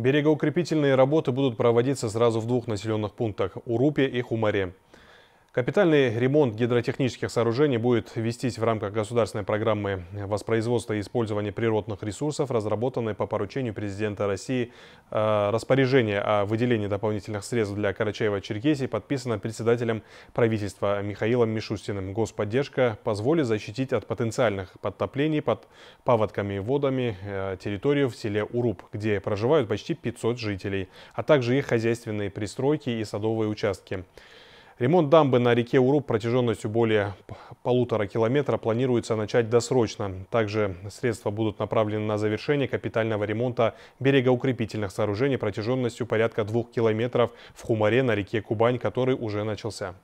Берегоукрепительные работы будут проводиться сразу в двух населенных пунктах – Урупе и Хумаре. Капитальный ремонт гидротехнических сооружений будет вестись в рамках государственной программы воспроизводства и использования природных ресурсов, разработанной по поручению президента России. Э, распоряжение о выделении дополнительных средств для Карачаева-Черкесии подписано председателем правительства Михаилом Мишустиным. Господдержка позволит защитить от потенциальных подтоплений под паводками и водами э, территорию в селе Уруб, где проживают почти 500 жителей, а также их хозяйственные пристройки и садовые участки. Ремонт дамбы на реке Уруб протяженностью более полутора километра планируется начать досрочно. Также средства будут направлены на завершение капитального ремонта берегоукрепительных сооружений протяженностью порядка двух километров в Хумаре на реке Кубань, который уже начался.